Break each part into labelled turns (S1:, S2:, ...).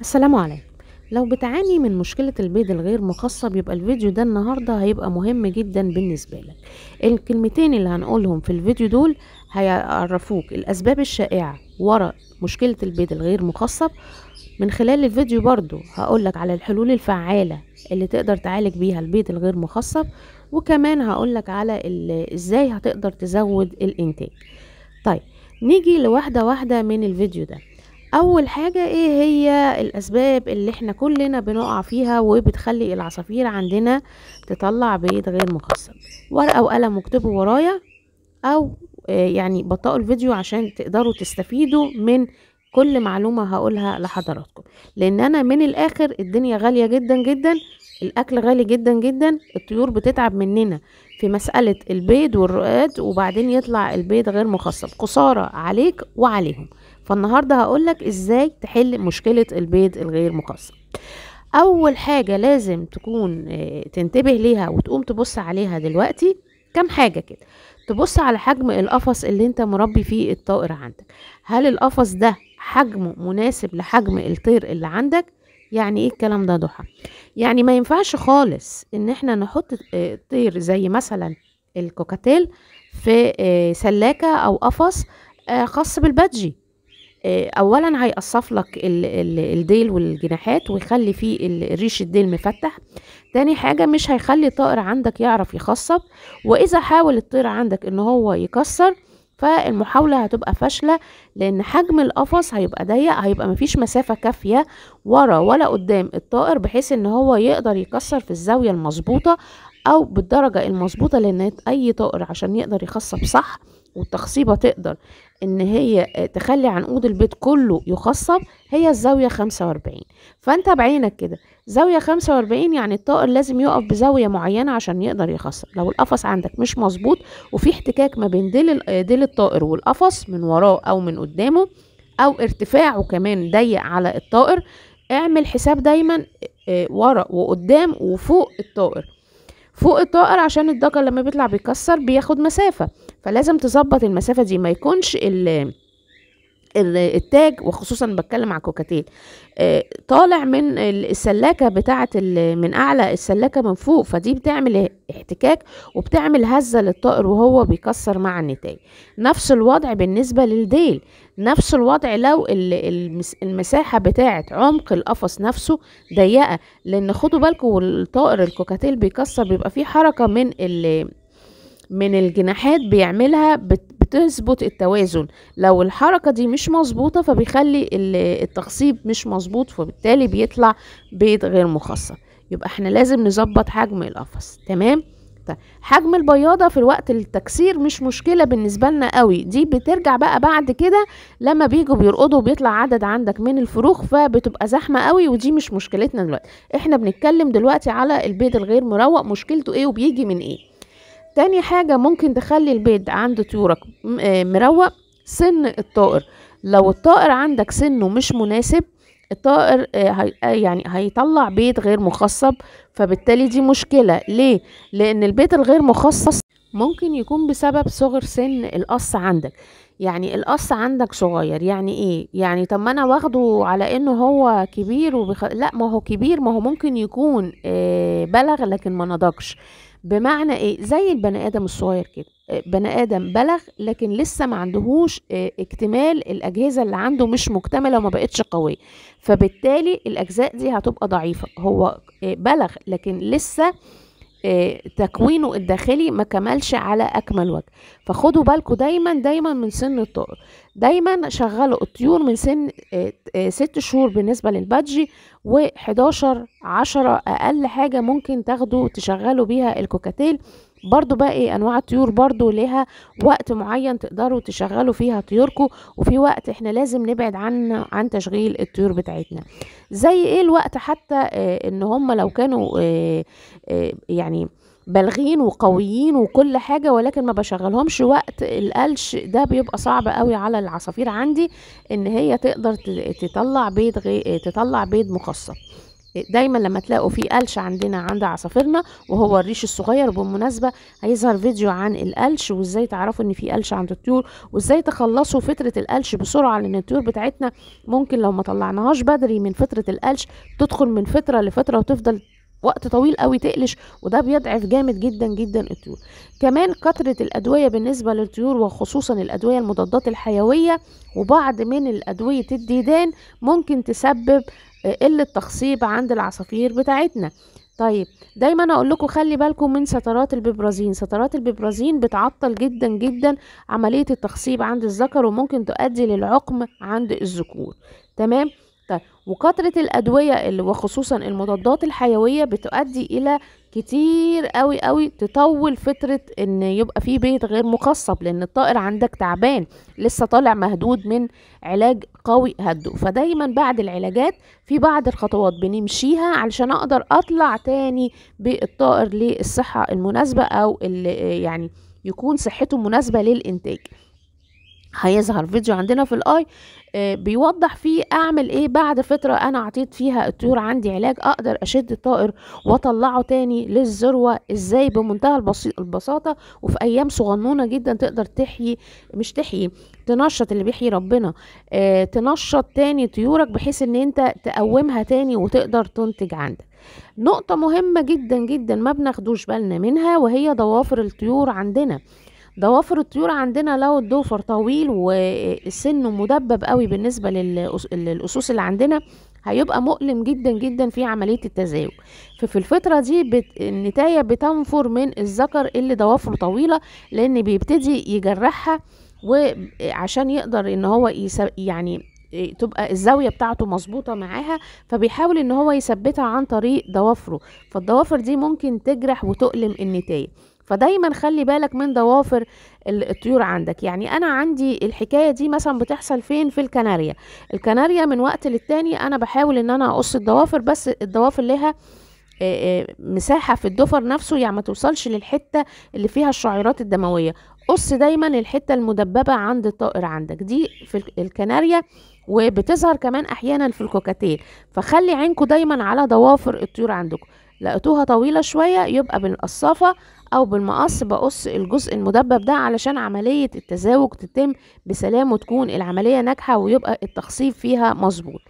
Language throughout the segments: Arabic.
S1: السلام عليكم لو بتعاني من مشكلة البيض الغير مخصب يبقى الفيديو ده النهاردة هيبقى مهم جدا بالنسبة لك الكلمتين اللي هنقولهم في الفيديو دول هيعرفوك الأسباب الشائعة ورا مشكلة البيض الغير مخصب من خلال الفيديو برضو هقولك على الحلول الفعالة اللي تقدر تعالج بيها البيض الغير مخصب وكمان هقولك على ازاي هتقدر تزود الانتاج طيب نيجي لواحدة واحدة من الفيديو ده اول حاجة ايه هي الاسباب اللي احنا كلنا بنقع فيها وبتخلي العصافير عندنا تطلع بيض غير مكسر ورقة وقلم واكتبوا ورايا او آه، يعني بطاقوا الفيديو عشان تقدروا تستفيدوا من كل معلومة هقولها لحضراتكم لان انا من الاخر الدنيا غالية جدا جدا الاكل غالي جدا جدا الطيور بتتعب مننا في مسألة البيض والرؤاد وبعدين يطلع البيض غير مخصب قصارة عليك وعليهم فالنهارده هقولك ازاي تحل مشكله البيض الغير مقصر اول حاجه لازم تكون آه، تنتبه ليها وتقوم تبص عليها دلوقتي كام حاجه كده تبص على حجم القفص اللي انت مربي فيه الطائر عندك هل القفص ده حجمه مناسب لحجم الطير اللي عندك يعني ايه الكلام ده ضحى يعني ما ينفعش خالص ان احنا نحط آه، طير زي مثلا الكوكاتيل في آه، سلاكه او قفص خاص بالبادجي آه، اولا هيقصف لك الديل والجناحات ويخلي فيه ريش الديل مفتح تاني حاجه مش هيخلي طائر عندك يعرف يخصب واذا حاول الطير عندك ان هو يكسر فالمحاولة هتبقى فاشلة لأن حجم القفص هيبقى ضيق هيبقى مفيش مسافة كافية ورا ولا قدام الطائر بحيث ان هو يقدر يكسر في الزاوية المظبوطة أو بالدرجة المظبوطة لأن أي طائر عشان يقدر يخصب صح والتخصيبة تقدر ان هي آه، تخلي عنقود البيت كله يخصب هي الزاوية خمسة واربعين فانت بعينك كده زاوية خمسة واربعين يعني الطائر لازم يقف بزاوية معينة عشان يقدر يخصب لو القفص عندك مش مظبوط وفي احتكاك ما بين ديل, آه، ديل الطائر والقفص من وراه او من قدامه او ارتفاعه كمان ضيق على الطائر اعمل حساب دايما آه، ورا وقدام وفوق الطائر فوق الطائر عشان الدكر لما بيطلع بيكسر بياخد مسافة فلازم تظبط المسافة دي ما يكونش التاج وخصوصا بتكلم على كوكاتيل آه، طالع من السلاكه بتاعه من اعلى السلاكه من فوق فدي بتعمل احتكاك وبتعمل هزه للطائر وهو بيكسر مع النتاج نفس الوضع بالنسبه للديل نفس الوضع لو المساحه بتاعه عمق القفص نفسه ضيقه لان خدوا بالكم والطائر الكوكاتيل بيكسر بيبقى فيه حركه من من الجناحات بيعملها بت بتثبت التوازن لو الحركة دي مش مظبوطة فبيخلي التخصيب مش مظبوط فبالتالي بيطلع بيض غير مخصب يبقى احنا لازم نظبط حجم القفص تمام طيب، حجم البياضه في الوقت التكسير مش مشكله بالنسبه لنا قوي دي بترجع بقى بعد كده لما بيجوا بيرقضوا بيطلع عدد عندك من الفروخ فبتبقى زحمه قوي ودي مش مشكلتنا دلوقتي احنا بنتكلم دلوقتي على البيض الغير مروق مشكلته ايه وبيجي من ايه تاني حاجة ممكن تخلي البيض عند طيورك آه، مروق سن الطائر لو الطائر عندك سنه مش مناسب الطائر آه، آه، يعني هيطلع بيض غير مخصب فبالتالي دي مشكلة ليه؟ لأن البيض الغير مخصص ممكن يكون بسبب صغر سن القص عندك يعني القص عندك صغير يعني ايه يعني طب ما انا واخده على انه هو كبير وبخ... لا ما هو كبير ما هو ممكن يكون بلغ لكن ما نضجش بمعنى ايه زي البني ادم الصغير كده آه، بني ادم بلغ لكن لسه ما عندهوش آه، اكتمال الاجهزه اللي عنده مش مكتمله وما بقتش قويه فبالتالي الاجزاء دي هتبقى ضعيفه هو آه، بلغ لكن لسه تكوينه الداخلي ما كملش على اكمل وجه فخدوا بالكم دايما دايما من سن الطائر دايما شغلوا الطيور من سن آه، آه، ست شهور بالنسبة للبادجي و11 عشرة أقل حاجة ممكن تاخدوا تشغلوا بيها الكوكاتيل برضو باقي إيه، انواع الطيور برضو لها وقت معين تقدروا تشغلوا فيها طيوركم وفي وقت احنا لازم نبعد عن عن تشغيل الطيور بتاعتنا زي ايه الوقت حتى اه ان هم لو كانوا اه اه يعني بالغين وقويين وكل حاجة ولكن ما بشغلهمش وقت القلش ده بيبقى صعب قوي على العصافير عندي ان هي تقدر تطلع بيض غي... تطلع بيض مخصب دايما لما تلاقوا في قلش عندنا عند عصافيرنا وهو الريش الصغير بالمناسبه هيظهر فيديو عن القلش وازاي تعرفوا ان في قلش عند الطيور وازاي تخلصوا فتره القلش بسرعه لان الطيور بتاعتنا ممكن لو ما طلعناهاش بدري من فتره القلش تدخل من فتره لفتره وتفضل وقت طويل قوي تقلش وده بيضعف جامد جدا جدا الطيور كمان كثرة الأدوية بالنسبة للطيور وخصوصا الأدوية المضادات الحيوية وبعض من الأدوية الديدان ممكن تسبب آه، قلة تخصيب عند العصافير بتاعتنا طيب دايما اقول لكم خلي بالكم من سترات الببرازين سترات الببرازين بتعطل جدا جدا عمليه التخصيب عند الذكر وممكن تؤدي للعقم عند الذكور تمام طيب وكثرة الأدوية اللي وخصوصا المضادات الحيوية بتؤدي إلى كتير قوي قوي تطول فترة إن يبقى فيه بيت غير مقصب لأن الطائر عندك تعبان لسه طالع مهدود من علاج قوي هده فدايما بعد العلاجات في بعض الخطوات بنمشيها علشان أقدر أطلع تاني بالطائر للصحة المناسبة أو اللي يعني يكون صحته مناسبة للإنتاج هيظهر فيديو عندنا في الآي آه، بيوضح فيه اعمل ايه بعد فتره انا عطيت فيها الطيور عندي علاج اقدر اشد الطائر واطلعه تاني للذروه ازاي بمنتهى البساطه وفي ايام صغنونه جدا تقدر تحيي مش تحيي تنشط اللي بيحيي ربنا آه تنشط تاني طيورك بحيث ان انت تقومها تاني وتقدر تنتج عندك نقطة مهمة جدا جدا ما بناخدوش بالنا منها وهي ضوافر الطيور عندنا ضوافر الطيور عندنا لو الضوفر طويل وسنه مدبب قوي بالنسبة للأسوس اللي عندنا هيبقى مؤلم جدا جدا في عملية التزاوج ففي الفترة دي بت... النتاية بتنفر من الذكر اللي ضوافره طويلة لأن بيبتدي يجرحها وعشان يقدر ان هو يس... يعني تبقى الزاوية بتاعته مظبوطة معاها فبيحاول ان هو يثبتها عن طريق ضوافره فالضوافر دي ممكن تجرح وتؤلم النتاية فدايما خلي بالك من ضوافر الطيور عندك يعني انا عندي الحكايه دي مثلا بتحصل فين في الكناريا الكناريا من وقت للتاني انا بحاول ان انا اقص الضوافر بس الضوافر لها مساحه في الضفر نفسه يعني ما توصلش للحته اللي فيها الشعيرات الدمويه قص دايما الحته المدببه عند الطائر عندك دي في الكناريا وبتظهر كمان احيانا في الكوكاتيل فخلي عينكو دايما على ضوافر الطيور عندكم لقيتوها طويلة شوية يبقى بالقصافة أو بالمقص بقص الجزء المدبب ده علشان عملية التزاوج تتم بسلام وتكون العملية ناجحة ويبقى التخصيب فيها مظبوط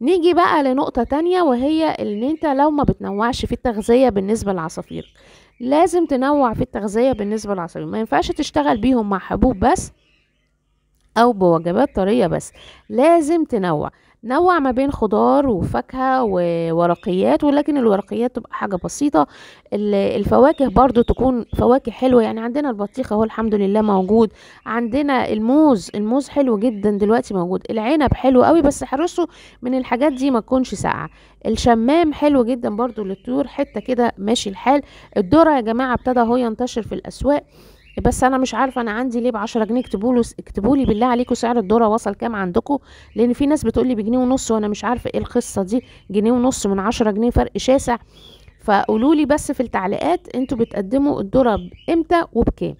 S1: نيجي بقى لنقطة تانية وهي ان انت لو ما بتنوعش في التغذية بالنسبة للعصافير لازم تنوع في التغذية بالنسبة للعصافير ما ينفعش تشتغل بيهم مع حبوب بس او بوجبات طرية بس لازم تنوع نوع ما بين خضار وفاكهة وورقيات ولكن الورقيات تبقى حاجة بسيطة الفواكه برضو تكون فواكه حلوة يعني عندنا البطيخ اهو الحمد لله موجود عندنا الموز الموز حلو جدا دلوقتي موجود العنب حلو قوي بس حرصوا من الحاجات دي ما تكونش ساقعة الشمام حلو جدا برضو للطيور حتة كده ماشي الحال الذرة يا جماعة ابتدى اهو ينتشر في الاسواق بس انا مش عارفه انا عندي ليه ب 10 جنيه اكتبوا له اكتبوا لي بالله عليكم سعر الذره وصل كام عندكم لان في ناس بتقول لي بجنيه ونص وانا مش عارفه ايه القصه دي جنيه ونص من 10 جنيه فرق شاسع فقولوا لي بس في التعليقات انتوا بتقدموا الذره امتى وبكام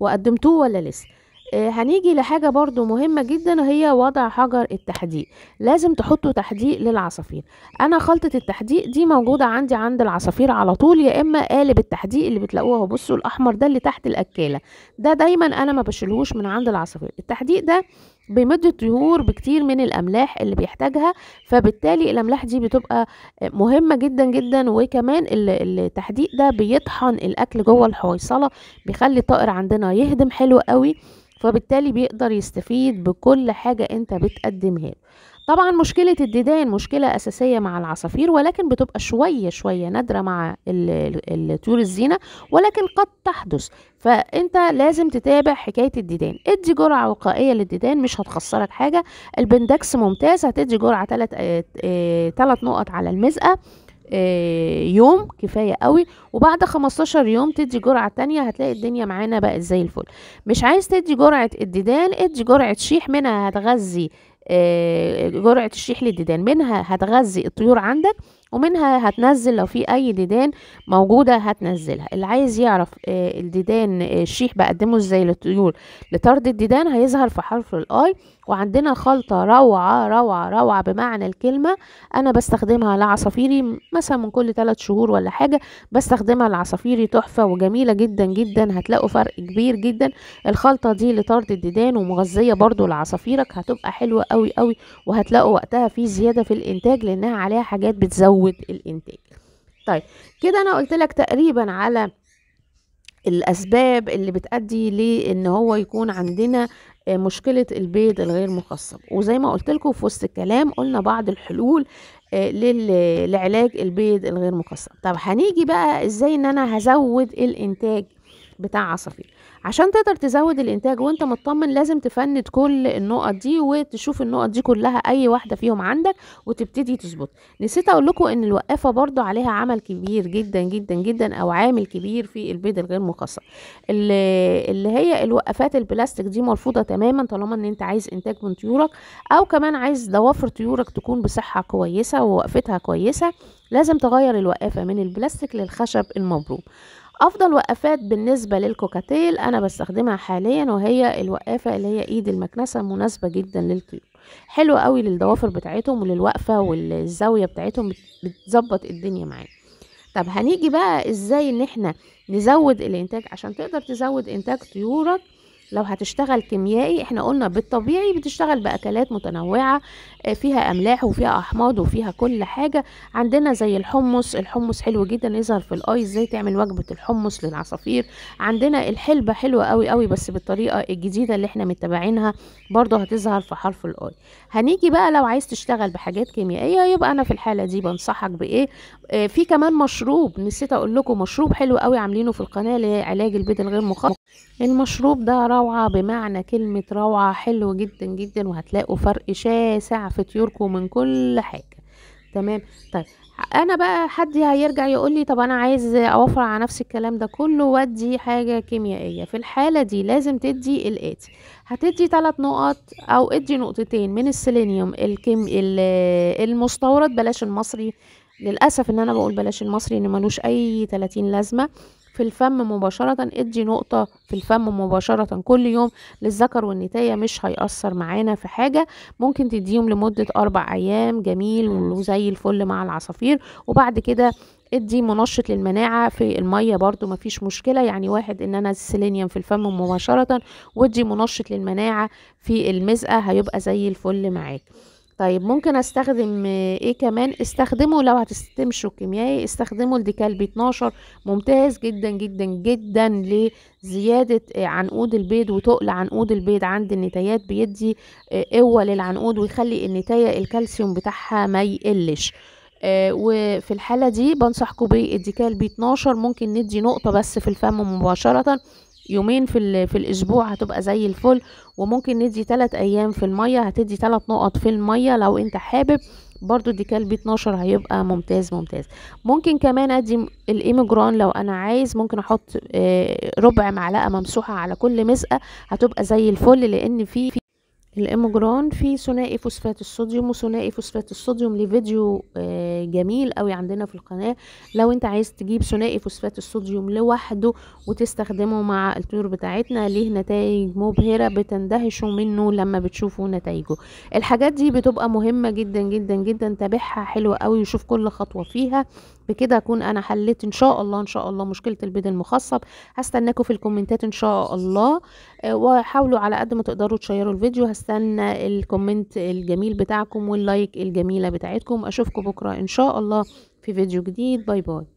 S1: وقدمتوه ولا لسه آه، هنيجي لحاجة برضو مهمة جدا هي وضع حجر التحديق لازم تحطوا تحديق للعصافير انا خلطة التحديق دي موجودة عندي عند العصافير على طول يا اما قالب التحديق اللي بتلاقوه بصوا الاحمر ده اللي تحت الاكالة ده دايما انا ما بشلهوش من عند العصافير التحديق ده بيمد الطيور بكتير من الاملاح اللي بيحتاجها فبالتالي الاملاح دي بتبقى مهمه جدا جدا وكمان التحديق ده بيطحن الاكل جوه الحويصله بيخلي الطائر عندنا يهدم حلو قوي فبالتالي بيقدر يستفيد بكل حاجة انت بتقدمها له طبعا مشكلة الديدان مشكلة أساسية مع العصافير ولكن بتبقى شوية شوية نادرة مع طيور الزينة ولكن قد تحدث فأنت لازم تتابع حكاية الديدان ادي جرعة وقائية للديدان مش هتخسرك حاجة البندكس ممتاز هتدي جرعة ثلاث آه، آه، نقط على المزقة آه، يوم كفاية قوي وبعد 15 يوم تدي جرعة تانية هتلاقي الدنيا معانا بقت زي الفل مش عايز تدي جرعة الديدان ادي جرعة شيح منها هتغذي آه، جرعة الشيح للديدان منها هتغذي الطيور عندك ومنها هتنزل لو في اي ديدان موجودة هتنزلها اللي عايز يعرف آه، الديدان آه، الشيح بقدمه ازاي للطيور لطرد الديدان هيظهر في حرف الاي وعندنا خلطة روعة روعة روعة بمعنى الكلمة انا بستخدمها لعصافيري مثلا من كل 3 شهور ولا حاجة بستخدمها لعصافيري تحفة وجميلة جدا جدا هتلاقوا فرق كبير جدا الخلطة دي لطرد الديدان ومغذية برضو لعصافيرك هتبقى حلوة قوي قوي وهتلاقوا وقتها في زياده في الانتاج لانها عليها حاجات بتزود الانتاج طيب كده انا قلت لك تقريبا على الاسباب اللي بتؤدي لان هو يكون عندنا آه، مشكله البيض الغير مخصب وزي ما قلت لكم في وسط الكلام قلنا بعض الحلول آه، لعلاج البيض الغير مخصب طب هنيجي بقى ازاي ان انا هزود الانتاج بتاع عصافير عشان تقدر تزود الانتاج وانت مطمن لازم تفند كل النقط دي وتشوف النقط دي كلها اي واحده فيهم عندك وتبتدي تظبط نسيت اقول لكم ان الوقافه برضو عليها عمل كبير جدا جدا جدا او عامل كبير في البيض الغير مقصر اللي, هي الوقفات البلاستيك دي مرفوضه تماما طالما ان انت عايز انتاج من طيورك او كمان عايز ضوافر طيورك تكون بصحه كويسه ووقفتها كويسه لازم تغير الوقافه من البلاستيك للخشب المبروم افضل وقفات بالنسبه للكوكاتيل انا بستخدمها حاليا وهي الوقافه اللي هي ايد المكنسه مناسبه جدا للطيور حلوه قوي للضوافر بتاعتهم وللوقفه والزاويه بتاعتهم بتظبط الدنيا معايا طب هنيجي بقى ازاي ان احنا نزود الانتاج عشان تقدر تزود انتاج طيورك لو هتشتغل كيميائي احنا قلنا بالطبيعي بتشتغل باكلات متنوعه فيها املاح وفيها احماض وفيها كل حاجه عندنا زي الحمص الحمص حلو جدا يظهر في الاي ازاي تعمل وجبه الحمص للعصافير عندنا الحلبه حلوه قوي قوي بس بالطريقه الجديده اللي احنا متابعينها برده هتظهر في حرف الاي هنيجي بقى لو عايز تشتغل بحاجات كيميائيه يبقى انا في الحاله دي بنصحك بايه آه في كمان مشروب نسيت اقول لكم مشروب حلو قوي عاملينه في القناه لعلاج البيض الغير مخطط المشروب ده روعه بمعنى كلمه روعه حلو جدا جدا وهتلاقوا فرق شاسع في طيوركم ومن كل حاجه تمام طيب انا بقى حد هيرجع يقول لي طب انا عايز اوفر على نفسي الكلام ده كله وادي حاجه كيميائيه في الحاله دي لازم تدي الاتي هتدي ثلاث نقط او ادي نقطتين من السيلينيوم الكم المستورد بلاش المصري للاسف ان انا بقول بلاش المصري ان ملوش اي 30 لازمه في الفم مباشرة ادي نقطة في الفم مباشرة كل يوم للذكر والنتاية مش هيأثر معانا في حاجة ممكن تديهم لمدة أربع أيام جميل وزي الفل مع العصافير وبعد كده ادي منشط للمناعة في المية برضو مفيش مشكلة يعني واحد ان انا السيلينيوم في الفم مباشرة وادي منشط للمناعة في المزقة هيبقى زي الفل معاك طيب ممكن استخدم آه، ايه كمان استخدمه لو هتستمشوا كيميائي استخدمه الديكال ب 12 ممتاز جدا جدا جدا لزياده آه، عنقود البيض وتقل عنقود البيض عند النتايات بيدي آه، قوه للعنقود ويخلي النتايه الكالسيوم بتاعها ما يقلش وفي الحالة دي بنصحكم بالديكال بي 12 ممكن ندي نقطة بس في الفم مباشرة يومين في, في الاسبوع هتبقى زي الفل وممكن ندي 3 ايام في الميه هتدي 3 نقط في الميه لو انت حابب برضو الديكال ب 12 هيبقى ممتاز ممتاز ممكن كمان ادي الايميجران لو انا عايز ممكن احط آه، ربع معلقه ممسوحه على كل مسقه هتبقى زي الفل لان في الامجران في ثنائي فوسفات الصوديوم وثنائي فوسفات الصوديوم لفيديو آه، جميل قوي عندنا في القناه لو انت عايز تجيب ثنائي فوسفات الصوديوم لوحده وتستخدمه مع الطيور بتاعتنا ليه نتائج مبهره بتندهشوا منه لما بتشوفوا نتائجه الحاجات دي بتبقى مهمه جدا جدا جدا تابعها حلوه قوي وشوف كل خطوه فيها بكده اكون انا حليت ان شاء الله ان شاء الله مشكله البيض المخصب هستناكم في الكومنتات ان شاء الله آه، وحاولوا على قد ما تقدروا تشيروا الفيديو هست استنى الكومنت الجميل بتاعكم واللايك الجميله بتاعتكم اشوفكم بكره ان شاء الله في فيديو جديد باي باي